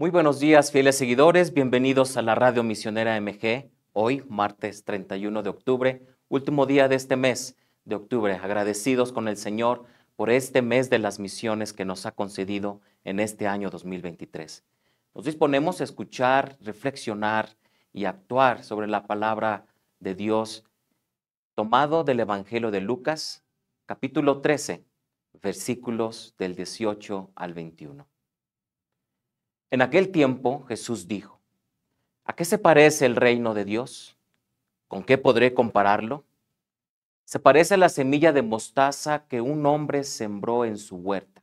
Muy buenos días, fieles seguidores. Bienvenidos a la Radio Misionera MG. Hoy, martes 31 de octubre, último día de este mes de octubre. Agradecidos con el Señor por este mes de las misiones que nos ha concedido en este año 2023. Nos disponemos a escuchar, reflexionar y actuar sobre la palabra de Dios tomado del Evangelio de Lucas, capítulo 13, versículos del 18 al 21. En aquel tiempo Jesús dijo, ¿a qué se parece el reino de Dios? ¿Con qué podré compararlo? Se parece a la semilla de mostaza que un hombre sembró en su huerta.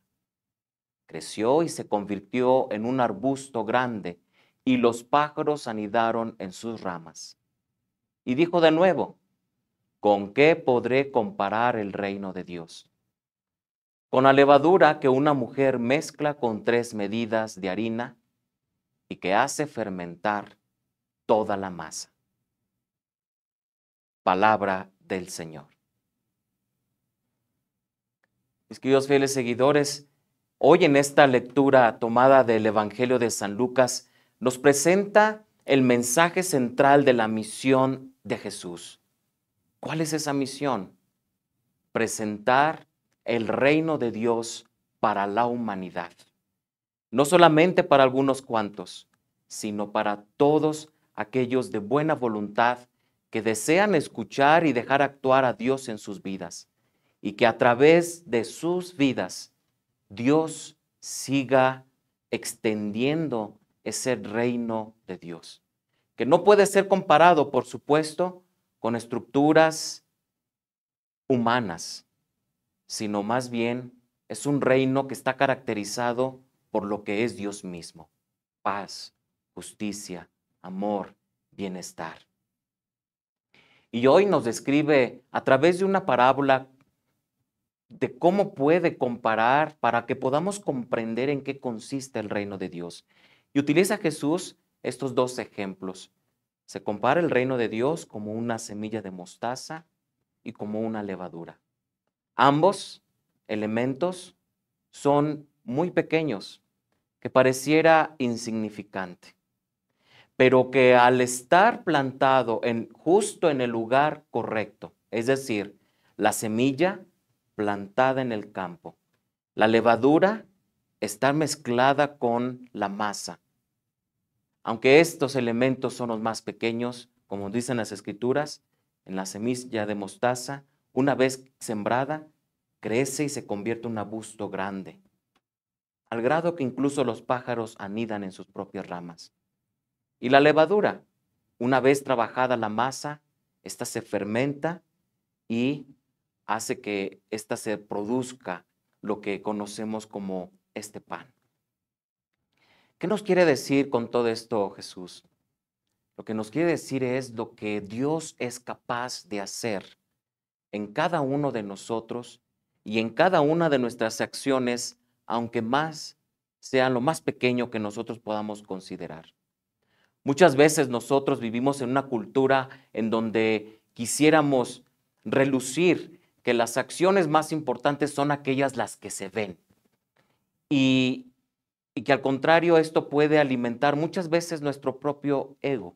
Creció y se convirtió en un arbusto grande, y los pájaros anidaron en sus ramas. Y dijo de nuevo, ¿con qué podré comparar el reino de Dios? con la levadura que una mujer mezcla con tres medidas de harina y que hace fermentar toda la masa. Palabra del Señor. Mis queridos fieles seguidores, hoy en esta lectura tomada del Evangelio de San Lucas nos presenta el mensaje central de la misión de Jesús. ¿Cuál es esa misión? Presentar el reino de Dios para la humanidad. No solamente para algunos cuantos, sino para todos aquellos de buena voluntad que desean escuchar y dejar actuar a Dios en sus vidas y que a través de sus vidas Dios siga extendiendo ese reino de Dios, que no puede ser comparado, por supuesto, con estructuras humanas, sino más bien es un reino que está caracterizado por lo que es Dios mismo, paz, justicia, amor, bienestar. Y hoy nos describe a través de una parábola de cómo puede comparar para que podamos comprender en qué consiste el reino de Dios. Y utiliza Jesús estos dos ejemplos. Se compara el reino de Dios como una semilla de mostaza y como una levadura. Ambos elementos son muy pequeños, que pareciera insignificante, pero que al estar plantado en, justo en el lugar correcto, es decir, la semilla plantada en el campo, la levadura está mezclada con la masa. Aunque estos elementos son los más pequeños, como dicen las escrituras, en la semilla de mostaza una vez sembrada, crece y se convierte en un arbusto grande, al grado que incluso los pájaros anidan en sus propias ramas. Y la levadura, una vez trabajada la masa, esta se fermenta y hace que ésta se produzca lo que conocemos como este pan. ¿Qué nos quiere decir con todo esto Jesús? Lo que nos quiere decir es lo que Dios es capaz de hacer en cada uno de nosotros y en cada una de nuestras acciones, aunque más sea lo más pequeño que nosotros podamos considerar. Muchas veces nosotros vivimos en una cultura en donde quisiéramos relucir que las acciones más importantes son aquellas las que se ven. Y, y que al contrario esto puede alimentar muchas veces nuestro propio ego.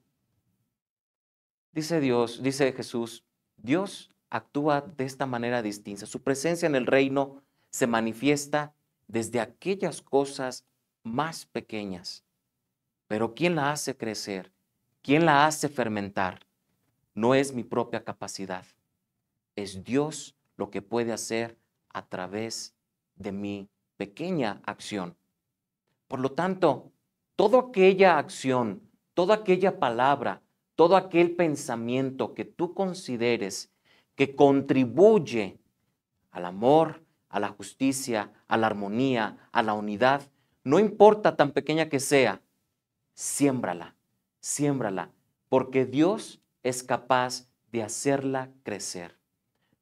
Dice Dios, dice Jesús, Dios actúa de esta manera distinta. Su presencia en el reino se manifiesta desde aquellas cosas más pequeñas. Pero ¿quién la hace crecer? ¿Quién la hace fermentar? No es mi propia capacidad. Es Dios lo que puede hacer a través de mi pequeña acción. Por lo tanto, toda aquella acción, toda aquella palabra, todo aquel pensamiento que tú consideres que contribuye al amor, a la justicia, a la armonía, a la unidad, no importa tan pequeña que sea, siémbrala, siémbrala, porque Dios es capaz de hacerla crecer.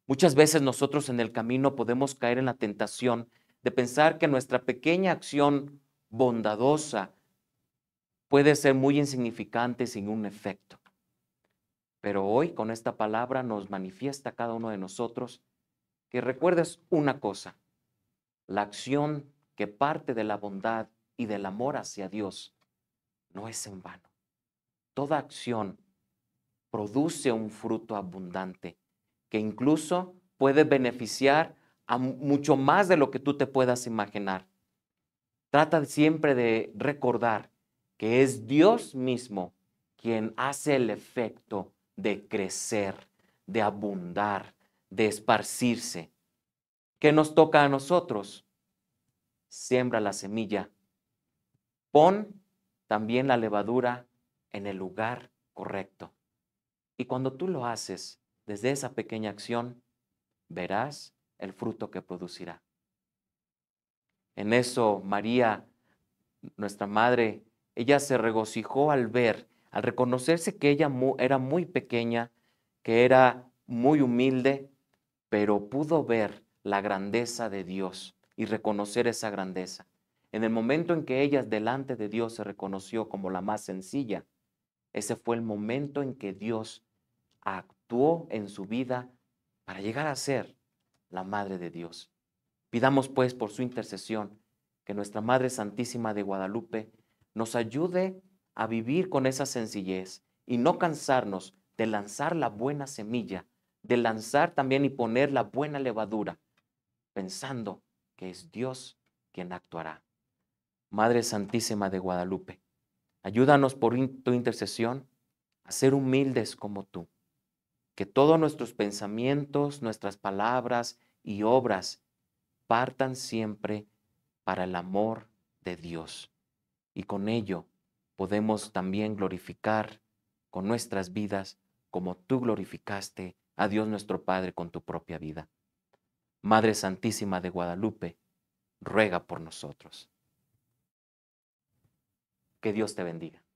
Muchas veces nosotros en el camino podemos caer en la tentación de pensar que nuestra pequeña acción bondadosa puede ser muy insignificante sin un efecto. Pero hoy con esta palabra nos manifiesta cada uno de nosotros que recuerdes una cosa, la acción que parte de la bondad y del amor hacia Dios no es en vano. Toda acción produce un fruto abundante que incluso puede beneficiar a mucho más de lo que tú te puedas imaginar. Trata siempre de recordar que es Dios mismo quien hace el efecto de crecer, de abundar, de esparcirse. ¿Qué nos toca a nosotros? Siembra la semilla. Pon también la levadura en el lugar correcto. Y cuando tú lo haces desde esa pequeña acción, verás el fruto que producirá. En eso María, nuestra madre, ella se regocijó al ver al reconocerse que ella era muy pequeña, que era muy humilde, pero pudo ver la grandeza de Dios y reconocer esa grandeza. En el momento en que ella delante de Dios se reconoció como la más sencilla, ese fue el momento en que Dios actuó en su vida para llegar a ser la Madre de Dios. Pidamos pues por su intercesión que nuestra Madre Santísima de Guadalupe nos ayude a vivir con esa sencillez y no cansarnos de lanzar la buena semilla, de lanzar también y poner la buena levadura, pensando que es Dios quien actuará. Madre Santísima de Guadalupe, ayúdanos por tu intercesión a ser humildes como tú, que todos nuestros pensamientos, nuestras palabras y obras partan siempre para el amor de Dios y con ello podemos también glorificar con nuestras vidas como tú glorificaste a Dios nuestro Padre con tu propia vida. Madre Santísima de Guadalupe, ruega por nosotros. Que Dios te bendiga.